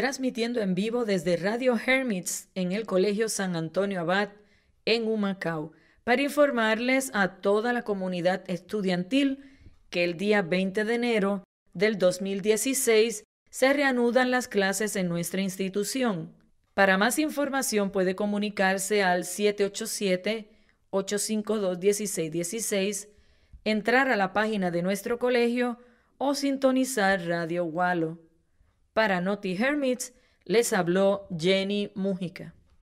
transmitiendo en vivo desde Radio Hermits en el Colegio San Antonio Abad en Humacao, para informarles a toda la comunidad estudiantil que el día 20 de enero del 2016 se reanudan las clases en nuestra institución. Para más información puede comunicarse al 787-852-1616, entrar a la página de nuestro colegio o sintonizar Radio Wallo. Para Naughty Hermits les habló Jenny Mújica.